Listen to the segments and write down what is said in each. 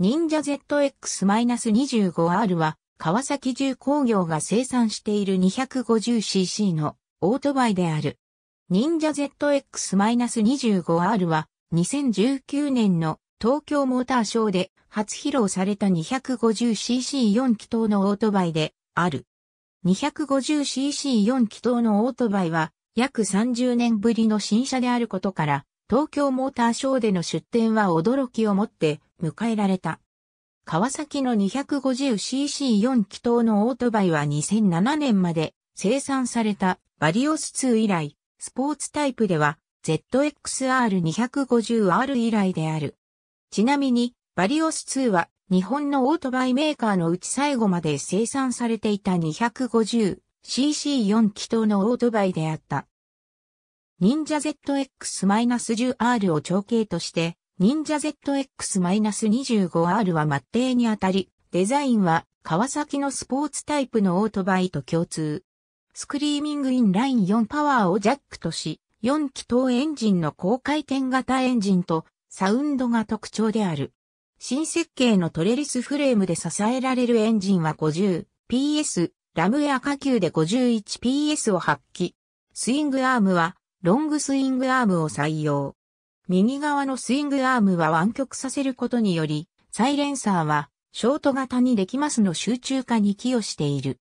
忍者 ZX-25R は、川崎重工業が生産している 250cc のオートバイである。忍者 ZX-25R は、2019年の東京モーターショーで初披露された 250cc4 気筒のオートバイである。250cc4 気筒のオートバイは、約30年ぶりの新車であることから、東京モーターショーでの出展は驚きをもって、迎えられた。川崎の 250cc4 気筒のオートバイは2007年まで生産されたバリオス2以来、スポーツタイプでは ZXR250R 以来である。ちなみに、バリオス2は日本のオートバイメーカーのうち最後まで生産されていた 250cc4 気筒のオートバイであった。忍者 ZX-10R を長径として忍者 ZX-25R はマッテにあたり、デザインは川崎のスポーツタイプのオートバイと共通。スクリーミングインライン4パワーをジャックとし、4気筒エンジンの高回転型エンジンとサウンドが特徴である。新設計のトレリスフレームで支えられるエンジンは 50PS、ラムエア下級で 51PS を発揮。スイングアームはロングスイングアームを採用。右側のスイングアームは湾曲させることにより、サイレンサーはショート型にできますの集中化に寄与している。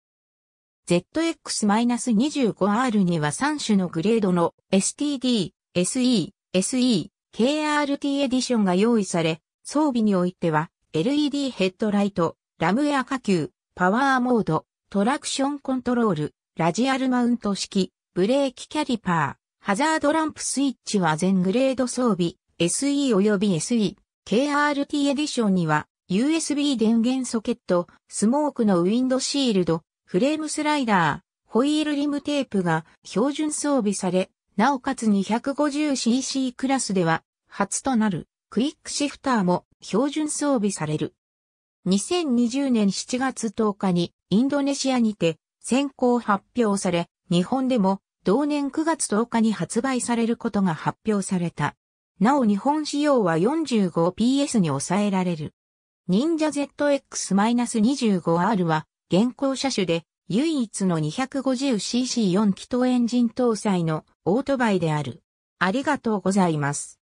ZX-25R には3種のグレードの STD、SE、SE、KRT エディションが用意され、装備においては LED ヘッドライト、ラムエア下球、パワーモード、トラクションコントロール、ラジアルマウント式、ブレーキキャリパー、ハザードランプスイッチは全グレード装備、SE 及び SE、KRT エディションには、USB 電源ソケット、スモークのウィンドシールド、フレームスライダー、ホイールリムテープが標準装備され、なおかつ 250cc クラスでは初となるクイックシフターも標準装備される。2020年7月10日にインドネシアにて先行発表され、日本でも同年9月10日に発売されることが発表された。なお日本仕様は 45PS に抑えられる。忍者 ZX-25R は現行車種で唯一の 250cc4 気筒エンジン搭載のオートバイである。ありがとうございます。